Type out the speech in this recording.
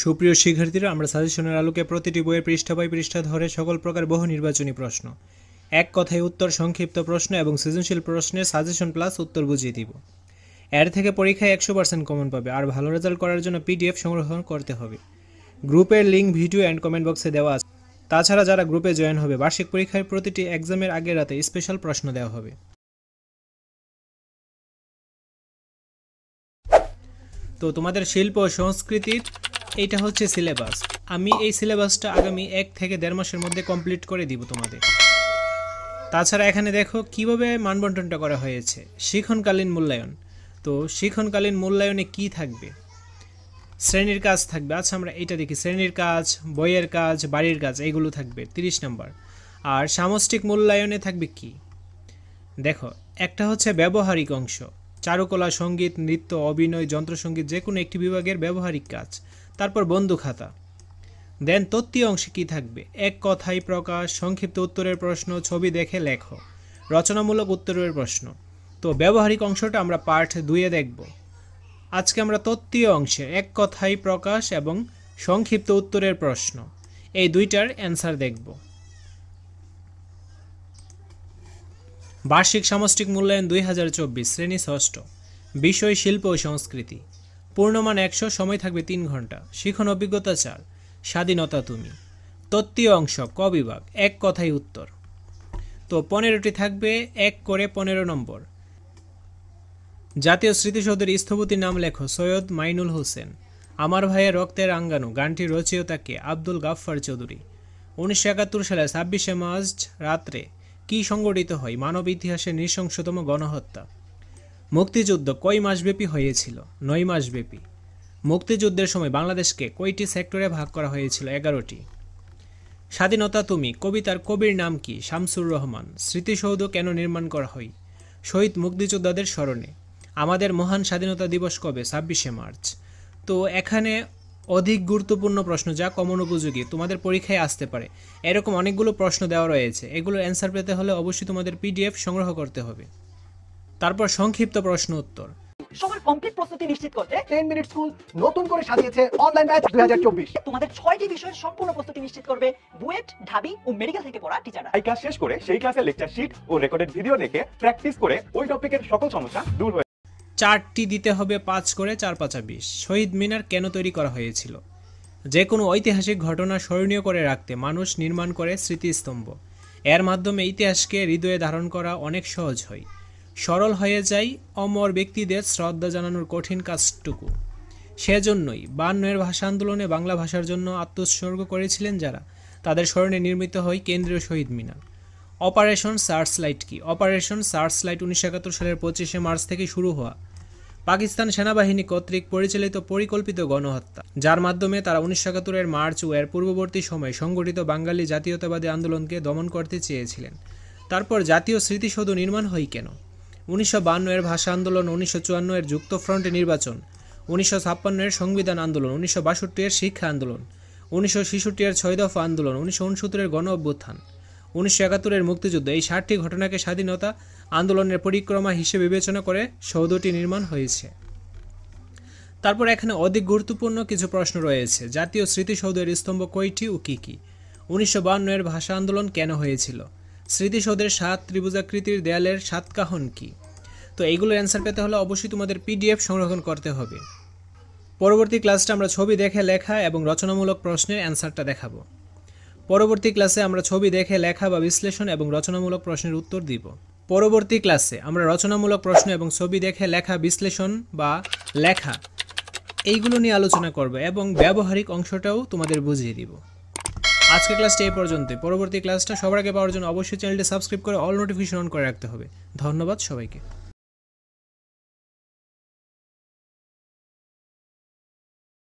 সুপ্রিয় শিক্ষার্থীরা আমরা সাজেশনের আলোকে প্রতিটি বইয়ের পৃষ্ঠা বাই পৃষ্ঠা ধরে সকল প্রকার বহু নির্বাচনী প্রশ্ন এক কথায় উত্তর সংক্ষিপ্ত প্রশ্ন এবং সৃজনশীল প্রশ্নে সাজেশন প্লাস উত্তর বুঝিয়ে দিব এর থেকে পরীক্ষায় একশো পার্সেন্ট কমন পাবে আর ভালো রেজাল্ট করার জন্য পিডিএফ সংরক্ষণ করতে হবে গ্রুপের লিঙ্ক ভিডিও অ্যান্ড কমেন্ট বক্সে দেওয়া আছে তাছাড়া যারা গ্রুপে জয়েন হবে বার্ষিক পরীক্ষায় প্রতিটি এক্সামের আগের রাতে স্পেশাল প্রশ্ন দেওয়া হবে তো তোমাদের শিল্প সংস্কৃতির এইটা হচ্ছে সিলেবাস আমি এই সিলেবাসটা আগামী এক থেকে দেড় মাসের মধ্যে কমপ্লিট করে দিব তোমাদের তাছাড়া এখানে দেখো কিভাবে মানবন্টনটা করা হয়েছে শিখনকালীন মূল্যায়ন তো শিখনকালীন মূল্যায়নে কি থাকবে শ্রেণীর কাজ থাকবে আচ্ছা আমরা এটা দেখি শ্রেণীর কাজ বইয়ের কাজ বাড়ির কাজ এগুলো থাকবে 30 নম্বর আর সামষ্টিক মূল্যায়নে থাকবে কি দেখো একটা হচ্ছে ব্যবহারিক অংশ চারুকলা সঙ্গীত নৃত্য অভিনয় যন্ত্রসঙ্গীত যে কোনো একটি বিভাগের ব্যবহারিক কাজ তারপর বন্ধু খাতা দেন তত্ত্বীয় অংশে কী থাকবে এক কথাই প্রকাশ সংক্ষিপ্ত উত্তরের প্রশ্ন ছবি দেখে লেখো রচনামূলক উত্তরের প্রশ্ন তো ব্যবহারিক অংশটা আমরা পার্ট দুইয়ে দেখব আজকে আমরা তত্ত্বীয় অংশে এক কথাই প্রকাশ এবং সংক্ষিপ্ত উত্তরের প্রশ্ন এই দুইটার অ্যান্সার দেখব বার্ষিক সামষ্টিক মূল্যায়ন দুই হাজার চব্বিশ শ্রেণী ষষ্ঠ বিষয় শিল্প ও সংস্কৃতি পূর্ণমান একশো সময় থাকবে তিন ঘন্টা শিখন অভিজ্ঞতা চার স্বাধীনতা তুমি তত্ত্বীয় অংশ কবিভাগ এক কথাই উত্তর তো পনেরোটি থাকবে এক করে পনেরো নম্বর জাতীয় স্মৃতিসৌধের স্থপতির নাম লেখো সৈয়দ মাইনুল হোসেন আমার ভাইয়ের রক্তের আঙ্গানু গানটি রচয়িতাকে আব্দুল গাফফার চৌধুরী উনিশশো একাত্তর সালে ছাব্বিশে মার্চ রাত্রে কি সংগঠিত হয় মানব ইতিহাসের নৃশংসতম গণহত্যা মুক্তিযুদ্ধ কই মাসব্যাপী হয়েছিল নয় মাসব্যাপী মুক্তিযুদ্ধের সময় বাংলাদেশকে কয়টি সেক্টরে ভাগ করা হয়েছিল এগারোটি স্বাধীনতা তুমি কবিতার কবির নাম কি শামসুর রহমান স্মৃতিসৌধ কেন নির্মাণ করা হয় শহীদ মুক্তিযোদ্ধাদের স্মরণে আমাদের মহান স্বাধীনতা দিবস কবে ছাব্বিশে মার্চ তো এখানে অধিক গুরুত্বপূর্ণ প্রশ্ন যা কমন উপযোগী তোমাদের পরীক্ষায় আসতে পারে এরকম অনেকগুলো প্রশ্ন দেওয়া রয়েছে এগুলোর অ্যান্সার পেতে হলে অবশ্যই তোমাদের পিডিএফ সংগ্রহ করতে হবে তারপর সংক্ষিপ্ত প্রশ্ন উত্তর সবার কমপ্লিট প্রস্তুতি নিশ্চিত করতে 10 মিনিট স্কুল নতুন করে সাজিয়েছে অনলাইন ব্যাচ 2024 তোমাদের 6টি বিষয়ের সম্পূর্ণ প্রস্তুতি নিশ্চিত করবে বুয়েট ঢাবি ও মেডিকেল থেকে পড়া টিচাররা এই ক্লাস শেষ করে সেই ক্লাসের লেকচার ও রেকর্ডেড ভিডিও দেখে প্র্যাকটিস করে ওই টপিকের সকল সমস্যা দূর হয়ে চারটি দিতে হবে পাঁচ করে চার পাঁচা বিশ শহীদ মিনার কেন তৈরি করা হয়েছিল যে কোনো ঐতিহাসিক ঘটনা স্মরণীয় করে রাখতে মানুষ নির্মাণ করে স্মৃতিস্তম্ভ এর মাধ্যমে ইতিহাসকে হৃদয়ে ধারণ করা অনেক সহজ হয় সরল হয়ে যায় অমর ব্যক্তিদের শ্রদ্ধা জানানোর কঠিন কাজটুকু সেজন্যই বান্নয়ের ভাষা আন্দোলনে বাংলা ভাষার জন্য আত্মোৎসর্গ করেছিলেন যারা তাদের স্মরণে নির্মিত হয় কেন্দ্রীয় Shaheed Minar operation searchlight কি অপারেশন সার্চ লাইট উনিশশো একাত্তর সালের পঁচিশে মার্চ থেকে শুরু হওয়া পাকিস্তান সেনাবাহিনী কর্তৃক পরিচালিত পরিকল্পিত গণহত্যা যার মাধ্যমে তারা উনিশশো একাত্তরের মার্চ ও এর পূর্ববর্তী সময়ে সংগঠিত বাঙালি জাতীয়তাবাদী আন্দোলনকে দমন করতে চেয়েছিলেন তারপর জাতীয় স্মৃতিসৌধ নির্মাণ হয় কেন উনিশশো এর ভাষা আন্দোলন উনিশশো এর যুক্তফ্রন্টে নির্বাচন উনিশশো এর সংবিধান আন্দোলন উনিশশো এর শিক্ষা আন্দোলন উনিশশো এর ছয় দফা আন্দোলন উনিশশো এর গণ অভ্যুত্থান উনিশশো একাত্তরের মুক্তিযুদ্ধ এই ষাটটি ঘটনাকে স্বাধীনতা আন্দোলনের পরিক্রমা হিসেবে বিবেচনা করে সৌধটি নির্মাণ হয়েছে তারপর এখানে অধিক গুরুত্বপূর্ণ কিছু প্রশ্ন রয়েছে জাতীয় স্মৃতিসৌধের স্তম্ভ কয়টি ও কী কী উনিশশো এর ভাষা আন্দোলন কেন হয়েছিল স্মৃতিসৌধের সাত ত্রিভুজাকৃতির দেয়ালের সাত কাহন কি তো এইগুলোর অ্যান্সার পেতে হলে অবশ্যই তোমাদের পিডিএফ সংরক্ষণ করতে হবে পরবর্তী ক্লাসটা আমরা ছবি দেখে লেখা এবং রচনামূলক প্রশ্নের অ্যান্সারটা দেখাবো পরবর্তী ক্লাসে আমরা ছবি দেখে লেখা বা বিশ্লেষণ এবং রচনামূলক প্রশ্নের উত্তর দিব পরবর্তী ক্লাসে আমরা রচনামূলক প্রশ্ন এবং ছবি দেখে লেখা বিশ্লেষণ বা লেখা এইগুলো নিয়ে আলোচনা করব এবং ব্যবহারিক অংশটাও তোমাদের বুঝিয়ে দিব আজকে ক্লাসটা এই পর্যন্ত পরবর্তী ক্লাসটা সবার আগে পাওয়ার জন্য অবশ্যই চ্যানেলটি সাবস্ক্রাইব করে অল নোটিফিকেশন অন করে রাখতে হবে ধন্যবাদ সবাইকে